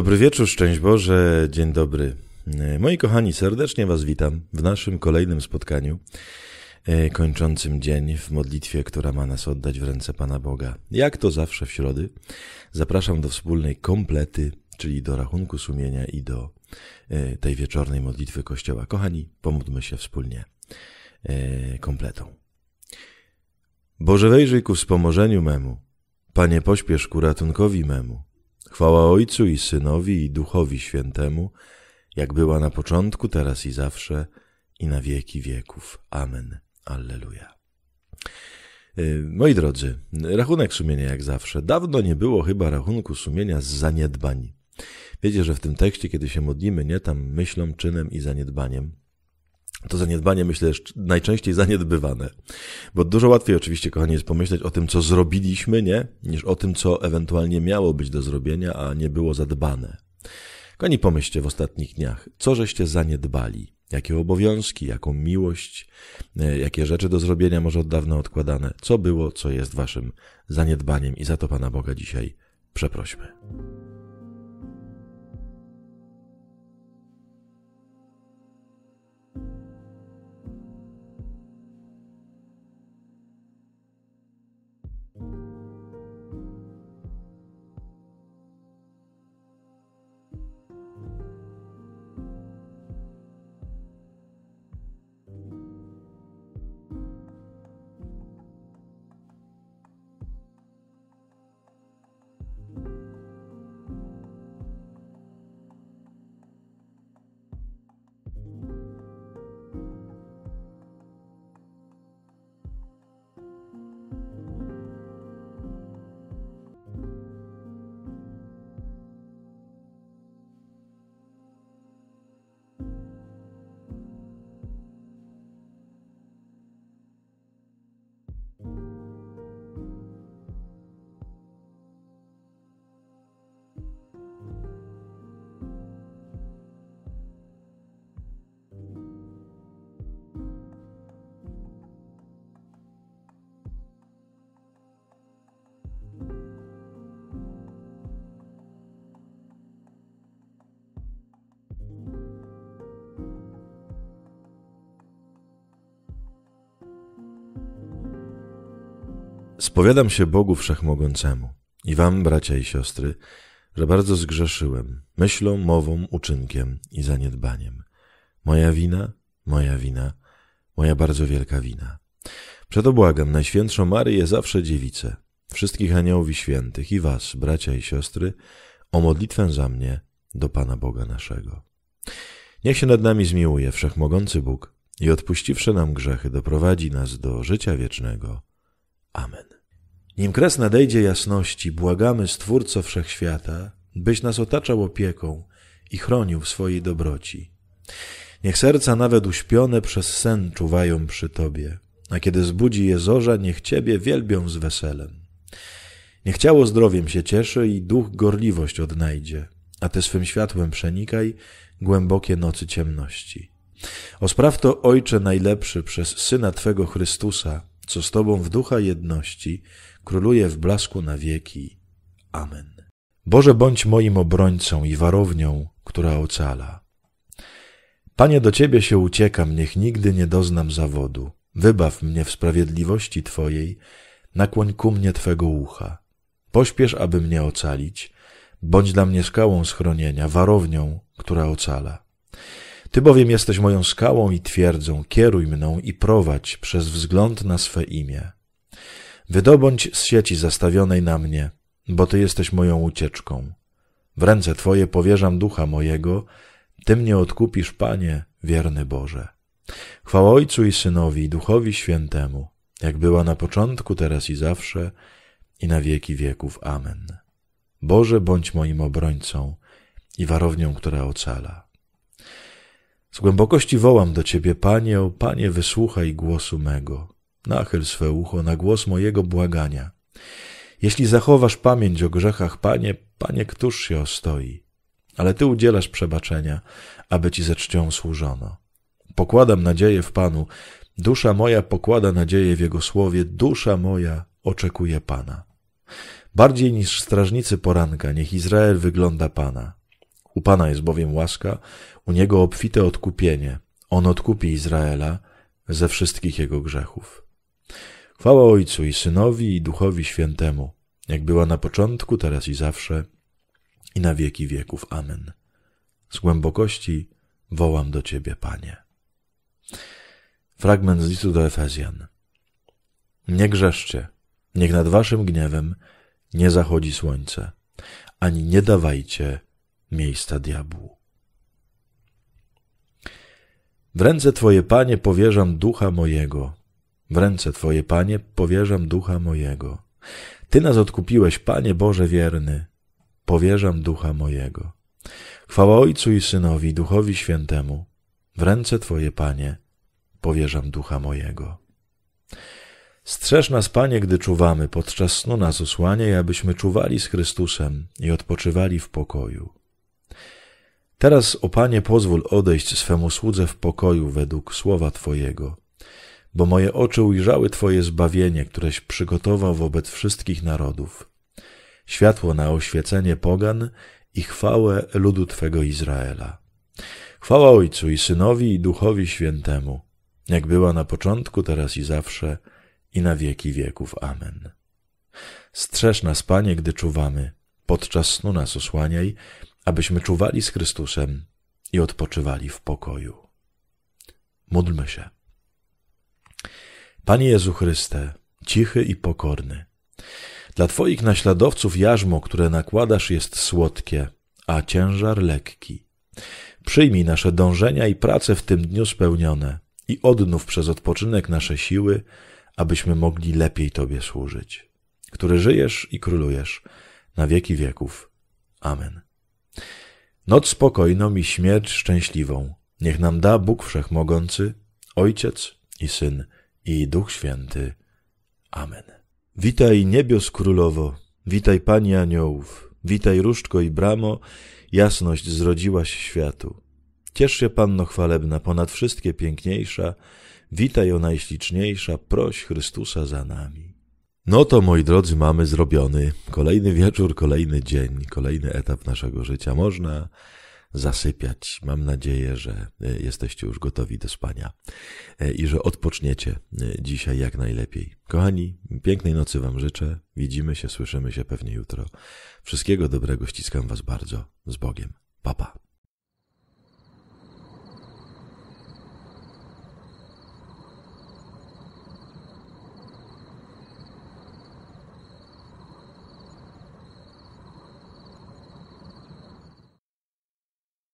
Dobry wieczór, szczęść Boże, dzień dobry. E, moi kochani, serdecznie Was witam w naszym kolejnym spotkaniu, e, kończącym dzień w modlitwie, która ma nas oddać w ręce Pana Boga. Jak to zawsze w środy, zapraszam do wspólnej komplety, czyli do rachunku sumienia i do e, tej wieczornej modlitwy Kościoła. Kochani, pomódlmy się wspólnie kompletą. Boże wejrzyj ku wspomożeniu memu, Panie pośpiesz ku ratunkowi memu, Chwała Ojcu i Synowi i Duchowi Świętemu, jak była na początku, teraz i zawsze, i na wieki wieków. Amen. Alleluja. Y, moi drodzy, rachunek sumienia jak zawsze. Dawno nie było chyba rachunku sumienia z zaniedbań. Wiecie, że w tym tekście, kiedy się modlimy, nie tam myślą, czynem i zaniedbaniem, to zaniedbanie, myślę, najczęściej zaniedbywane. Bo dużo łatwiej oczywiście, kochani, jest pomyśleć o tym, co zrobiliśmy, nie? Niż o tym, co ewentualnie miało być do zrobienia, a nie było zadbane. Kochani, pomyślcie w ostatnich dniach, co żeście zaniedbali, jakie obowiązki, jaką miłość, e, jakie rzeczy do zrobienia może od dawna odkładane, co było, co jest waszym zaniedbaniem i za to Pana Boga dzisiaj przeprośmy. Spowiadam się Bogu Wszechmogącemu i wam, bracia i siostry, że bardzo zgrzeszyłem myślą, mową, uczynkiem i zaniedbaniem. Moja wina, moja wina, moja bardzo wielka wina. Przeto błagam Najświętszą Maryję zawsze dziewicę, wszystkich aniołów i świętych i was, bracia i siostry, o modlitwę za mnie do Pana Boga naszego. Niech się nad nami zmiłuje Wszechmogący Bóg i odpuściwszy nam grzechy doprowadzi nas do życia wiecznego. Nim kres nadejdzie jasności, błagamy Stwórco Wszechświata, byś nas otaczał opieką i chronił w swojej dobroci. Niech serca nawet uśpione przez sen czuwają przy Tobie, a kiedy zbudzi je zorza, niech Ciebie wielbią z weselem. Niech ciało zdrowiem się cieszy i duch gorliwość odnajdzie, a Ty swym światłem przenikaj głębokie nocy ciemności. Ospraw to, Ojcze najlepszy, przez Syna Twego Chrystusa, co z Tobą w ducha jedności króluje w blasku na wieki. Amen. Boże, bądź moim obrońcą i warownią, która ocala. Panie, do Ciebie się uciekam, niech nigdy nie doznam zawodu. Wybaw mnie w sprawiedliwości Twojej, nakłoń ku mnie Twego ucha. Pośpiesz, aby mnie ocalić, bądź dla mnie skałą schronienia, warownią, która ocala. Ty bowiem jesteś moją skałą i twierdzą, kieruj mną i prowadź przez wzgląd na swe imię. Wydobądź z sieci zastawionej na mnie, bo Ty jesteś moją ucieczką. W ręce Twoje powierzam ducha mojego, Ty mnie odkupisz, Panie, wierny Boże. Chwała Ojcu i Synowi i Duchowi Świętemu, jak była na początku, teraz i zawsze, i na wieki wieków. Amen. Boże, bądź moim obrońcą i warownią, która ocala. Z głębokości wołam do Ciebie, Panie, o Panie, wysłuchaj głosu mego. Nachyl swe ucho na głos mojego błagania. Jeśli zachowasz pamięć o grzechach, Panie, Panie, któż się ostoi? Ale Ty udzielasz przebaczenia, aby Ci ze czcią służono. Pokładam nadzieję w Panu, dusza moja pokłada nadzieję w Jego słowie, dusza moja oczekuje Pana. Bardziej niż strażnicy poranka, niech Izrael wygląda Pana. U Pana jest bowiem łaska, u Niego obfite odkupienie. On odkupi Izraela ze wszystkich jego grzechów. Chwała Ojcu i Synowi i Duchowi Świętemu, jak była na początku, teraz i zawsze, i na wieki wieków. Amen. Z głębokości wołam do Ciebie, Panie. Fragment z listu do Efezjan. Nie grzeszcie, niech nad waszym gniewem nie zachodzi słońce, ani nie dawajcie miejsca diabłu. W ręce Twoje, Panie, powierzam ducha mojego. W ręce Twoje, Panie, powierzam ducha mojego. Ty nas odkupiłeś, Panie Boże wierny. Powierzam ducha mojego. Chwała Ojcu i Synowi, Duchowi Świętemu. W ręce Twoje, Panie, powierzam ducha mojego. Strzeż nas, Panie, gdy czuwamy, podczas snu nas osłaniaj, abyśmy czuwali z Chrystusem i odpoczywali w pokoju. Teraz, o Panie, pozwól odejść swemu słudze w pokoju według słowa Twojego, bo moje oczy ujrzały Twoje zbawienie, któreś przygotował wobec wszystkich narodów, światło na oświecenie pogan i chwałę ludu Twego Izraela. Chwała Ojcu i Synowi i Duchowi Świętemu, jak była na początku, teraz i zawsze, i na wieki wieków. Amen. Strzeż nas, Panie, gdy czuwamy, podczas snu nas osłaniaj, abyśmy czuwali z Chrystusem i odpoczywali w pokoju. Módlmy się. Panie Jezu Chryste, cichy i pokorny, dla Twoich naśladowców jarzmo, które nakładasz, jest słodkie, a ciężar lekki. Przyjmij nasze dążenia i prace w tym dniu spełnione i odnów przez odpoczynek nasze siły, abyśmy mogli lepiej Tobie służyć, który żyjesz i królujesz na wieki wieków. Amen. Noc spokojną i śmierć szczęśliwą. Niech nam da Bóg Wszechmogący, Ojciec i Syn i Duch Święty. Amen. Witaj niebios królowo, witaj Pani aniołów, witaj różdżko i bramo, jasność zrodziłaś światu. Ciesz się Panno chwalebna, ponad wszystkie piękniejsza, witaj o najśliczniejsza, proś Chrystusa za nami. No to moi drodzy, mamy zrobiony kolejny wieczór, kolejny dzień, kolejny etap naszego życia. Można zasypiać. Mam nadzieję, że e, jesteście już gotowi do spania e, i że odpoczniecie e, dzisiaj jak najlepiej. Kochani, pięknej nocy Wam życzę. Widzimy się, słyszymy się pewnie jutro. Wszystkiego dobrego, ściskam Was bardzo. Z Bogiem. Papa. Pa.